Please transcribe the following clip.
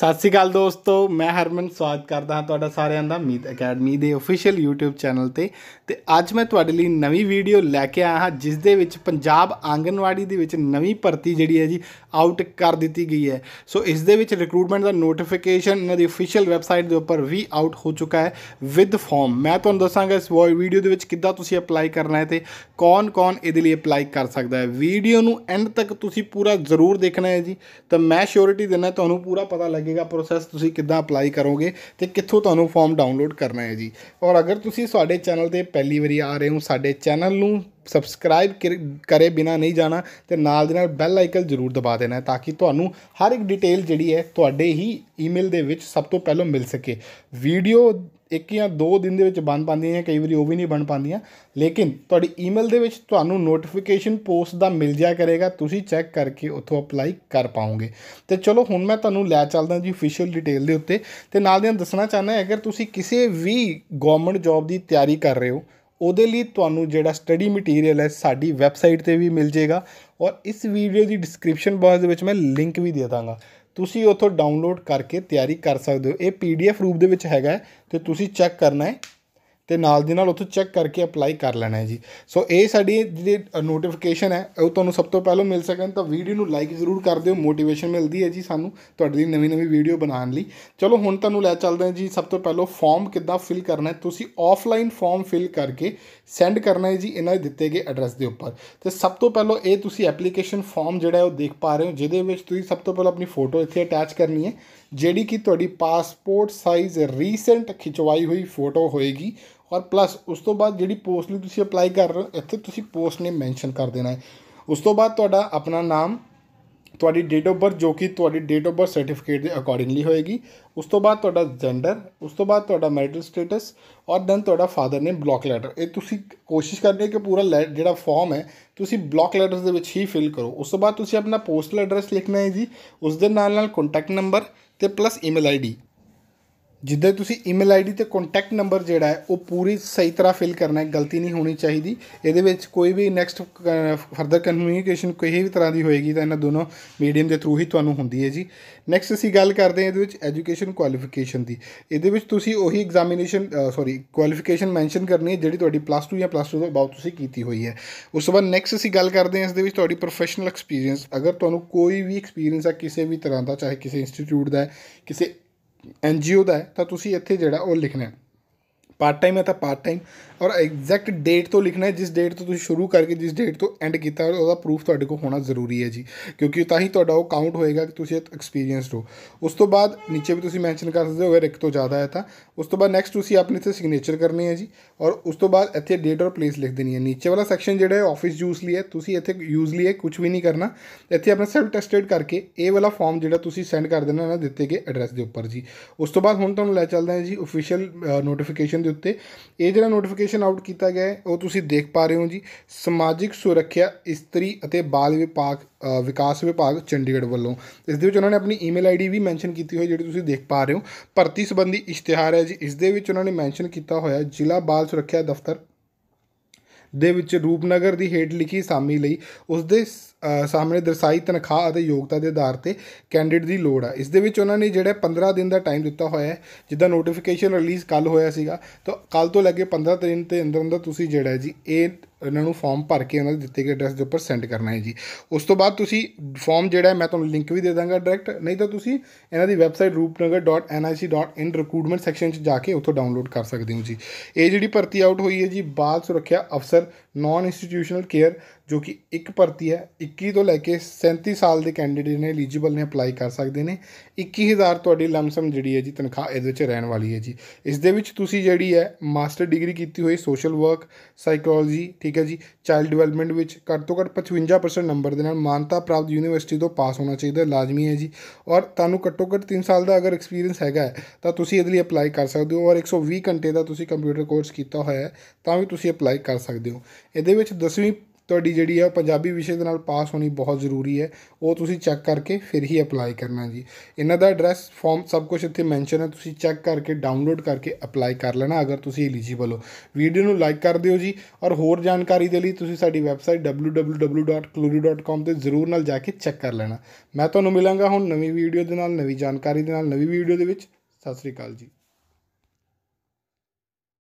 ਸਤਿ ਸ੍ਰੀ ਅਕਾਲ ਦੋਸਤੋ ਮੈਂ ਹਰਮਨ ਸਵਾਗਤ ਕਰਦਾ ਹਾਂ ਤੁਹਾਡਾ ਸਾਰਿਆਂ ਦਾ ਮੀਤ ਅਕੈਡਮੀ ਦੇ ਅਫੀਸ਼ੀਅਲ YouTube ਚੈਨਲ ਤੇ ਤੇ ਅੱਜ ਮੈਂ ਤੁਹਾਡੇ ਲਈ ਨਵੀਂ ਵੀਡੀਓ ਲੈ ਕੇ ਆਇਆ ਹਾਂ ਜਿਸ ਦੇ ਵਿੱਚ ਪੰਜਾਬ ਆਂਗਨਵਾੜੀ ਦੇ ਵਿੱਚ ਨਵੀਂ ਭਰਤੀ ਜਿਹੜੀ ਹੈ ਜੀ ਆਊਟ ਕਰ ਦਿੱਤੀ ਗਈ ਹੈ ਸੋ ਇਸ ਦੇ ਵਿੱਚ ਰਿਕਰੂਟਮੈਂਟ ਦਾ ਨੋਟੀਫਿਕੇਸ਼ਨ ਇਹਨਾਂ ਦੀ ਅਫੀਸ਼ੀਅਲ ਵੈਬਸਾਈਟ ਦੇ ਉੱਪਰ ਵੀ ਆਊਟ ਹੋ ਚੁੱਕਾ ਹੈ ਵਿਦ ਫਾਰਮ ਮੈਂ ਤੁਹਾਨੂੰ ਦੱਸਾਂਗਾ ਇਸ ਵੀਡੀਓ ਦੇ ਵਿੱਚ ਕਿੱਦਾਂ ਤੁਸੀਂ ਅਪਲਾਈ ਕਰਨਾ ਹੈ ਤੇ ਕੌਣ-ਕੌਣ ਇਹਦੇ ਲਈ ਅਪਲਾਈ ਕਰ ਸਕਦਾ ਹੈ ਵੀਡੀਓ ਨੂੰ ਐਂਡ ਤੱਕ ਤੁਸੀਂ ਪੂਰਾ ਜ਼ਰੂਰ ਦੇਖਣਾ ਹੈ ਜੀ ਤਾਂ ਮੈਂ ਸ਼ੋਰਿਟੀ ਦਿੰਦਾ ਤੁਹਾਨੂੰ ਪੂਰਾ ਪਤਾ ਲੱਗੇਗਾ ਪ੍ਰੋਸੈਸ ਤੁਸੀਂ ਕਿੱਦਾਂ ਅਪਲਾਈ ਕਰੋਗੇ ਤੇ ਕਿੱਥੋਂ ਤੁਹਾਨੂੰ ਫਾਰਮ ਡਾਊਨਲੋਡ ਕਰਨਾ ਹੈ ਜੀ ਔਰ ਅਗਰ ਤੁਸੀਂ ਸਾਡੇ ਚੈਨਲ ਤੇ ਪਹਿਲੀ ਵਾਰੀ ਆ ਰਹੇ ਹੋ ਸਾਡੇ ਚੈਨਲ ਨੂੰ ਸਬਸਕ੍ਰਾਈਬ ਕਰੇ ਬਿਨਾ ਨਹੀਂ ਜਾਣਾ ਤੇ ਨਾਲ ਦੇ ਨਾਲ ਬੈਲ ਆਈਕਨ ਜ਼ਰੂਰ ਦਬਾ ਦੇਣਾ ਤਾਂ ਕਿ ਤੁਹਾਨੂੰ ਹਰ ਇੱਕ ਡਿਟੇਲ ਜਿਹੜੀ ਹੈ ਤੁਹਾਡੇ ਹੀ ਈਮੇਲ ਦੇ ਵਿੱਚ ਸਭ ਤੋਂ ਪਹਿਲਾਂ ਮਿਲ ਸਕੇ ਵੀਡੀਓ ਇੱਕ ਜਾਂ ਦੋ ਦਿਨ ਦੇ ਵਿੱਚ ਬਣ ਪਾਉਂਦੀਆਂ ਜਾਂ ਕਈ ਵਾਰੀ ਉਹ ਵੀ ਨਹੀਂ ਬਣ ਪਾਉਂਦੀਆਂ ਲੇਕਿਨ ਤੁਹਾਡੀ ਈਮੇਲ ਦੇ ਵਿੱਚ ਤੁਹਾਨੂੰ ਨੋਟੀਫਿਕੇਸ਼ਨ ਪੋਸਟ ਦਾ ਮਿਲ ਜਾ ਕਰੇਗਾ ਤੁਸੀਂ ਚੈੱਕ ਕਰਕੇ ਉੱਥੋਂ ਅਪਲਾਈ ਕਰ ਪਾਓਗੇ ਤੇ ਚਲੋ ਹੁਣ ਮੈਂ ਤੁਹਾਨੂੰ ਲੈ ਚੱਲਦਾ ਜੀ ਅਫੀਸ਼ੀਅਲ ਡਿਟੇਲ ਦੇ ਉੱਤੇ ਤੇ ਨਾਲ ਦੇ ਦੱਸਣਾ ਚਾਹੁੰਦਾ ਅਗਰ ਤੁਸੀਂ ਕਿਸੇ ਵੀ ਗਵਰਨਮੈਂਟ ਜੌਬ ਦੀ ਤਿਆਰੀ ਕਰ ਰਹੇ ਹੋ ਉਹਦੇ ਲਈ ਤੁਹਾਨੂੰ ਜਿਹੜਾ ਸਟੱਡੀ ਮਟੀਰੀਅਲ ਹੈ ਸਾਡੀ ਵੈਬਸਾਈਟ ਤੇ ਵੀ ਮਿਲ ਜੇਗਾ ਔਰ ਇਸ ਵੀਡੀਓ ਦੀ ਡਿਸਕ੍ਰਿਪਸ਼ਨ ਬਾਕਸ ਦੇ ਵਿੱਚ ਮੈਂ ਲਿੰਕ ਵੀ ਦੇ ਦਾਂਗਾ ਤੁਸੀਂ ਉੱਥੋਂ ਡਾਊਨਲੋਡ ਕਰਕੇ ਤਿਆਰੀ ਕਰ ਸਕਦੇ ਹੋ ਇਹ ਪੀਡੀਐਫ ਰੂਪ ਦੇ ਵਿੱਚ ਹੈਗਾ ਤੇ ਤੁਸੀਂ ਚੈੱਕ ਕਰਨਾ ਹੈ ਤੇ ਨਾਲ ਦੀ ਨਾਲ ਉੱਥੇ ਚੈੱਕ ਕਰਕੇ ਅਪਲਾਈ ਕਰ ਲੈਣਾ ਹੈ ਜੀ ਸੋ ਇਹ ਸਾਡੀ ਜਿਹੜੀ ਨੋਟੀਫਿਕੇਸ਼ਨ ਹੈ ਉਹ ਤੁਹਾਨੂੰ ਸਭ ਤੋਂ ਪਹਿਲਾਂ ਮਿਲ ਸਕਣ ਤਾਂ ਵੀਡੀਓ ਨੂੰ ਲਾਈਕ ਜ਼ਰੂਰ ਕਰ ਦਿਓ ਮੋਟੀਵੇਸ਼ਨ ਮਿਲਦੀ ਹੈ ਜੀ ਸਾਨੂੰ ਤੁਹਾਡੀ ਨਵੀਂ ਨਵੀਂ ਵੀਡੀਓ ਬਣਾਉਣ ਲਈ ਚਲੋ ਹੁਣ ਤੁਹਾਨੂੰ ਲੈ ਚੱਲਦੇ ਹਾਂ ਜੀ ਸਭ ਤੋਂ ਪਹਿਲਾਂ ਫਾਰਮ ਕਿੱਦਾਂ ਫਿਲ ਕਰਨਾ ਹੈ ਤੁਸੀਂ ਆਫਲਾਈਨ ਫਾਰਮ ਫਿਲ ਕਰਕੇ ਸੈਂਡ ਕਰਨਾ ਹੈ ਜੀ ਇਹਨਾਂ ਦੇ ਦਿੱਤੇ ਗਏ ਐਡਰੈਸ ਦੇ ਉੱਪਰ ਤੇ ਸਭ ਤੋਂ ਪਹਿਲਾਂ ਇਹ ਤੁਸੀਂ ਐਪਲੀਕੇਸ਼ਨ ਫਾਰਮ ਜਿਹੜਾ ਹੈ ਉਹ ਦੇਖ ਪਾ ਰਹੇ ਹੋ ਜਿਹਦੇ ਵਿੱਚ ਤੁਸੀਂ ਸਭ ਤੋਂ ਪਹਿਲਾਂ ਆਪਣੀ ਫੋਟੋ ਇੱਥੇ ਅਟੈਚ ਕਰਨੀ ਹੈ ਜਿਹੜੀ ਕਿ ਤੁਹਾਡੀ ਪਾਸਪੋਰਟ ਸਾਈਜ਼ ਰੀਸੈਂਟ ਖਿਚਵਾਈ ਹੋਈ ਫੋਟੋ ਹੋਏਗੀ ਔਰ ਪਲੱਸ ਉਸ ਤੋਂ ਬਾਅਦ ਜਿਹੜੀ ਪੋਸਟ ਲਈ ਤੁਸੀਂ ਅਪਲਾਈ ਕਰ ਰਹੇ ਹੋ ਇੱਥੇ ਤੁਸੀਂ ਪੋਸਟ ਨੇਮ ਮੈਂਸ਼ਨ ਕਰ ਦੇਣਾ ਹੈ ਉਸ ਤੋਂ ਬਾਅਦ ਤੁਹਾਡਾ ਆਪਣਾ ਨਾਮ ਤੁਹਾਡੀ ਡੇਟ ਆਫ ਬਰਥ ਜੋ ਕਿ ਤੁਹਾਡੀ ਡੇਟ ਆਫ ਬਰਥ ਸਰਟੀਫਿਕੇਟ ਦੇ ਅਕੋਰਡਿੰਗਲੀ ਹੋਏਗੀ ਉਸ ਤੋਂ ਬਾਅਦ ਤੁਹਾਡਾ ਜੈਂਡਰ ਉਸ ਤੋਂ ਬਾਅਦ ਤੁਹਾਡਾ ਮੈਰਿਟਲ ਸਟੇਟਸ ਔਰ ਦੈਨ ਤੁਹਾਡਾ ਫਾਦਰ ਨੇ ਬਲੌਕ ਲੈਟਰ ਇਹ ਤੁਸੀਂ ਕੋਸ਼ਿਸ਼ ਕਰਨੀ ਹੈ ਕਿ ਪੂਰਾ ਜਿਹੜਾ ਫਾਰਮ ਹੈ ਤੁਸੀਂ ਬਲੌਕ ਲੈਟਰਸ ਦੇ ਵਿੱਚ ਹੀ ਫਿਲ ਕਰੋ ਉਸ ਤੋਂ ਬਾਅਦ ਤੁਸੀਂ ਆਪਣਾ ਪੋਸਟਲ ਐਡਰੈਸ ਲਿਖਣਾ ਹੈ ਜੀ ਉਸ ਦੇ ਨਾਲ ਨਾਲ ਕੰਟੈਕਟ ਨੰਬਰ ਤੇ ਪਲੱਸ ਈਮੇਲ ਆਈਡੀ ਜਿੱਦਾਂ ਤੁਸੀਂ ਈਮੇਲ ਆਈਡੀ ਤੇ ਕੰਟੈਕਟ ਨੰਬਰ ਜਿਹੜਾ ਹੈ ਉਹ ਪੂਰੀ ਸਹੀ ਤਰ੍ਹਾਂ ਫਿਲ ਕਰਨਾ ਹੈ ਗਲਤੀ ਨਹੀਂ ਹੋਣੀ ਚਾਹੀਦੀ ਇਹਦੇ ਵਿੱਚ ਕੋਈ ਵੀ ਨੈਕਸਟ ਫਰਦਰ ਕਮਿਊਨੀਕੇਸ਼ਨ ਕੋਈ ਵੀ ਤਰ੍ਹਾਂ ਦੀ ਹੋਏਗੀ ਤਾਂ ਇਹਨਾਂ ਦੋਨੋਂ ਮੀਡੀਅਮ ਦੇ ਥਰੂ ਹੀ ਤੁਹਾਨੂੰ ਹੁੰਦੀ ਹੈ ਜੀ ਨੈਕਸਟ ਅਸੀਂ ਗੱਲ ਕਰਦੇ ਹਾਂ ਇਹਦੇ ਵਿੱਚ ਐਜੂਕੇਸ਼ਨ ਕੁਆਲੀਫਿਕੇਸ਼ਨ ਦੀ ਇਹਦੇ ਵਿੱਚ ਤੁਸੀਂ ਉਹੀ ਐਗਜ਼ਾਮੀਨੇਸ਼ਨ ਸੌਰੀ ਕੁਆਲੀਫਿਕੇਸ਼ਨ ਮੈਂਸ਼ਨ ਕਰਨੀ ਹੈ ਜਿਹੜੀ ਤੁਹਾਡੀ ਪਲੱਸ 2 ਜਾਂ ਪਲੱਸ 2 ਤੋਂ ਬਾਅਦ ਤੁਸੀਂ ਕੀਤੀ ਹੋਈ ਹੈ ਉਸ ਤੋਂ ਬਾਅਦ ਨੈਕਸਟ ਅਸੀਂ ਗੱਲ ਕਰਦੇ ਹਾਂ ਇਸ ਦੇ ਵਿੱਚ ਤੁਹਾਡੀ ਪ੍ਰੋਫੈਸ਼ਨਲ ਐਕਸਪੀਰੀਅੰਸ ਅਗਰ ਤੁਹਾਨੂੰ ਕੋਈ ਵੀ ਐਕਸਪੀਰੀਅੰਸ ਹੈ ਕਿਸੇ ਵੀ ਤਰ੍ਹਾਂ ਦਾ ਚਾਹੇ ਕਿਸੇ ਇੰਸਟੀਚਿਊਟ ਦਾ ਕਿਸੇ ਐਨ ਦਾ ਹੈ ਤਾਂ ਤੁਸੀਂ ਇੱਥੇ ਜਿਹੜਾ ਉਹ ਲਿਖਣਾ ਪਾਰਟ ਟਾਈਮ ਹੈ ਤਾਂ ਪਾਰਟ ਟਾਈਮ ਔਰ ਐਗਜ਼ੈਕਟ ਡੇਟ ਤੋਂ ਲਿਖਣਾ ਹੈ ਜਿਸ ਡੇਟ ਤੋਂ ਤੁਸੀਂ ਸ਼ੁਰੂ ਕਰਕੇ ਜਿਸ ਡੇਟ ਤੋਂ ਐਂਡ ਕੀਤਾ ਉਹਦਾ ਪ੍ਰੂਫ ਤੁਹਾਡੇ ਕੋਲ ਹੋਣਾ ਜ਼ਰੂਰੀ ਹੈ ਜੀ ਕਿਉਂਕਿ ਤਾਂ ਹੀ ਤੁਹਾਡਾ ਉਹ ਕਾਊਂਟ ਹੋਏਗਾ ਕਿ ਤੁਸੀਂ ਐਕਸਪੀਰੀਅੰਸਡ ਹੋ ਉਸ ਤੋਂ ਬਾਅਦ ਨੀਚੇ ਵੀ ਤੁਸੀਂ ਮੈਂਸ਼ਨ ਕਰ ਸਕਦੇ ਹੋ ਅਗਰ ਇੱਕ ਤੋਂ ਜ਼ਿਆਦਾ ਹੈ ਤਾਂ ਉਸ ਤੋਂ ਬਾਅਦ ਨੈਕਸਟ ਤੁਸੀਂ ਆਪਣੇ ਇੱਥੇ ਸਿਗਨੇਚਰ ਕਰਨੀ ਹੈ ਜੀ ਔਰ ਉਸ ਤੋਂ ਬਾਅਦ ਇੱਥੇ ਡੇਟ ਔਰ ਪਲੇਸ ਲਿਖ ਦੇਣੀ ਹੈ ਨੀਚੇ ਵਾਲਾ ਸੈਕਸ਼ਨ ਜਿਹੜਾ ਹੈ ਆਫਿਸ ਯੂਸ ਲਈ ਹੈ ਤੁਸੀਂ ਇੱਥੇ ਯੂਸ ਲਈ ਹੈ ਕੁਝ ਵੀ ਨਹੀਂ ਕਰਨਾ ਇੱਥੇ ਆਪਣਾ ਸੈਲਫ ਟੈਸਟਡ ਕਰਕੇ ਇਹ ਵਾਲਾ ਫਾਰਮ ਜਿਹੜਾ ਤੁਸੀਂ ਸੈਂਡ ਕਰ ਦੇਣਾ ਨਾ ਦਿੱਤੇ ਗਏ ਐਡਰੈਸ ਦੇ ਉੱਪਰ ਜੀ ਉਸ ਤੋਂ ਬਾਅਦ ਹੁਣ ਤੁਹਾਨੂੰ ਲੈ ਚੱਲਦੇ ਹਾਂ ਜੀ ਅਫੀਸ਼ੀਅਲ ਨੋਟੀਫਿਕੇਸ਼ਨ ਦੇ ਉੱਤੇ ਇਹ ਜਿਹੜਾ ਨੋਟੀਫਿਕੇਸ਼ਨ ਸੈਕਸ਼ਨ ਆਊਟ ਕੀਤਾ ਗਿਆ ਹੈ ਉਹ ਤੁਸੀਂ ਦੇਖ ਪਾ ਰਹੇ ਹੋ ਜੀ ਸਮਾਜਿਕ ਸੁਰੱਖਿਆ ਇਸਤਰੀ ਅਤੇ ਬਾਲ ਵਿਭਾਗ ਵਿਕਾਸ ਵਿਭਾਗ ਚੰਡੀਗੜ੍ਹ ਵੱਲੋਂ ਇਸ ਦੇ ਵਿੱਚ ਉਹਨਾਂ ਨੇ ਆਪਣੀ ਈਮੇਲ ਆਈਡੀ ਵੀ ਮੈਂਸ਼ਨ ਕੀਤੀ ਹੋਈ ਜਿਹੜੀ ਤੁਸੀਂ ਦੇਖ ਪਾ ਰਹੇ ਹੋ ਭਰਤੀ ਸੰਬੰਧੀ ਇਸ਼ਤਿਹਾਰ ਹੈ ਜੀ ਇਸ ਦੇ ਵਿੱਚ ਉਹਨਾਂ ਨੇ ਮੈਂਸ਼ਨ ਕੀਤਾ ਹੋਇਆ ਜ਼ਿਲ੍ਹਾ ਬਾਲ ਸੁਰੱਖਿਆ ਦਫ਼ਤਰ ਦੇ ਵਿੱਚ ਰੂਪਨਗਰ ਦੀ ਹੇਡ ਲਿਖੀ ਸਾਮੀ ਲਈ ਉਸ ਦੇ ਸਾਹਮਣੇ ਦਰਸਾਈ ਤਨਖਾਹ ਅਤੇ ਯੋਗਤਾ ਦੇ ਆਧਾਰ ਤੇ ਕੈਂਡੀਡੇਟ ਦੀ ਲੋੜ ਆ ਇਸ ਦੇ ਵਿੱਚ ਉਹਨਾਂ ਨੇ ਜਿਹੜਾ 15 ਦਿਨ ਦਾ ਟਾਈਮ ਦਿੱਤਾ ਹੋਇਆ ਹੈ ਜਿੱਦਾਂ ਨੋਟੀਫਿਕੇਸ਼ਨ ਰਿਲੀਜ਼ ਕੱਲ ਹੋਇਆ ਸੀਗਾ ਤਾਂ ਕੱਲ ਤੋਂ ਲੈ ਕੇ 15 ਦਿਨ ਦੇ ਅੰਦਰ ਅੰਦਰ ਤੁਸੀਂ ਜਿਹੜਾ ਜੀ ਇਹ ਇਹਨਾਂ ਨੂੰ ਫਾਰਮ ਭਰ ਕੇ ਉਹਨਾਂ ਦੇ ਦਿੱਤੇ ਗਏ ਐਡਰੈਸ ਦੇ ਉੱਪਰ ਸੈਂਡ ਕਰਨਾ ਹੈ ਜੀ ਉਸ ਤੋਂ ਬਾਅਦ ਤੁਸੀਂ ਫਾਰਮ ਜਿਹੜਾ ਮੈਂ ਤੁਹਾਨੂੰ ਲਿੰਕ ਵੀ ਦੇ ਦਾਂਗਾ ਡਾਇਰੈਕਟ ਨਹੀਂ ਤਾਂ ਤੁਸੀਂ ਇਹਨਾਂ ਦੀ ਵੈਬਸਾਈਟ roopnagar.nic.in ਰਿਕਰੂਟਮੈਂਟ ਸੈਕਸ਼ਨ 'ਚ ਜਾ ਕੇ ਉੱਥੋਂ ਡਾਊਨਲੋਡ ਕਰ ਸਕਦੇ ਹੋ ਜੀ ਇਹ ਜਿਹੜੀ ਭਰਤੀ ਆਊਟ ਹੋਈ ਹੈ ਜੀ ਬਾਲ ਸੁਰੱਖਿਆ ਅਫਸਰ ਨਾਨ ਇੰਸਟੀਟਿਊਸ਼ਨਲ ਕੇਅਰ ਜੋ ਕਿ ਇੱਕ ਭਰਤੀ ਹੈ 21 ਤੋਂ ਲੈ ਕੇ 37 ਸਾਲ ਦੇ ਕੈਂਡੀਡੇਟ ਨੇ ਐਲੀਜੀਬਲ ਨੇ ਅਪਲਾਈ ਕਰ ਸਕਦੇ ਨੇ 21000 ਤੁਹਾਡੀ ਲਮਸਮ ਜਿਹੜੀ ਹੈ ਜੀ ਤਨਖਾਹ ਇਹਦੇ ਵਿੱਚ ਰਹਿਣ ਵਾਲੀ ਹੈ ਜੀ ਇਸ ਦੇ ਵਿੱਚ ਤੁਸੀਂ ਜਿਹੜੀ ਹੈ ਮਾਸਟਰ ਡਿਗਰੀ ਕੀਤੀ ਹੋਈ ਸੋਸ਼ਲ ਵਰਕ ਸਾਈਕੋਲੋਜੀ ਠੀਕ ਹੈ ਜੀ ਚਾਈਲਡ ਡਿਵੈਲਪਮੈਂਟ ਵਿੱਚ ਘੱਟ ਤੋਂ ਘੱਟ 55% ਨੰਬਰ ਦੇ ਨਾਲ ਮਾਨਤਾ ਪ੍ਰਾਪਤ ਯੂਨੀਵਰਸਿਟੀ ਤੋਂ ਪਾਸ ਹੋਣਾ ਚਾਹੀਦਾ ਲਾਜ਼ਮੀ ਹੈ ਜੀ ਔਰ ਤੁਹਾਨੂੰ ਘੱਟੋ ਘੱਟ 3 ਸਾਲ ਦਾ ਅਗਰ ਐਕਸਪੀਰੀਅੰਸ ਹੈਗਾ ਤਾਂ ਤੁਸੀਂ ਇਹਦੇ ਲਈ ਅਪਲਾਈ ਕਰ ਸਕਦੇ ਹੋ ਔਰ 120 ਘੰਟੇ ਦਾ ਤੁਸੀਂ ਕੰਪਿਊਟਰ ਕੋਰਸ ਕੀਤਾ ਹੋਇਆ ਹੈ ਤਾਂ ਵੀ ਤੁਸੀਂ ਅਪਲਾਈ ਕਰ ਸਕਦੇ ਹੋ ਇਹਦੇ ਵਿੱਚ 10ਵੀਂ ਤੁਹਾਡੀ ਜਿਹੜੀ ਆ ਪੰਜਾਬੀ ਵਿਸ਼ੇ ਦੇ ਨਾਲ ਪਾਸ ਹੋਣੀ ਬਹੁਤ ਜ਼ਰੂਰੀ ਹੈ ਉਹ ਤੁਸੀਂ ਚੈੱਕ ਕਰਕੇ ਫਿਰ ਹੀ ਅਪਲਾਈ ਕਰਨਾ ਜੀ ਇਹਨਾਂ ਦਾ ਐਡਰੈਸ ਫਾਰਮ ਸਭ ਕੁਝ ਇੱਥੇ ਮੈਂਸ਼ਨ ਹੈ ਤੁਸੀਂ ਚੈੱਕ ਕਰਕੇ ਡਾਊਨਲੋਡ ਕਰਕੇ ਅਪਲਾਈ ਕਰ ਲੈਣਾ ਅਗਰ ਤੁਸੀਂ ਐਲੀਜੀਬਲ ਹੋ ਵੀਡੀਓ ਨੂੰ ਲਾਈਕ ਕਰ ਦਿਓ ਜੀ ਔਰ ਹੋਰ ਜਾਣਕਾਰੀ ਦੇ ਲਈ ਤੁਸੀਂ ਸਾਡੀ ਵੈਬਸਾਈਟ www.cluri.com ਤੇ ਜ਼ਰੂਰ ਨਾਲ ਜਾ ਕੇ ਚੈੱਕ ਕਰ ਲੈਣਾ ਮੈਂ ਤੁਹਾਨੂੰ ਮਿਲਾਂਗਾ ਹੁਣ ਨਵੀਂ ਵੀਡੀਓ ਦੇ ਨਾਲ ਨਵੀਂ ਜਾਣਕਾਰੀ ਦੇ ਨਾਲ ਨਵੀਂ ਵੀਡੀਓ ਦੇ ਵਿੱਚ ਸਤਿ ਸ੍ਰੀ ਅਕਾਲ ਜੀ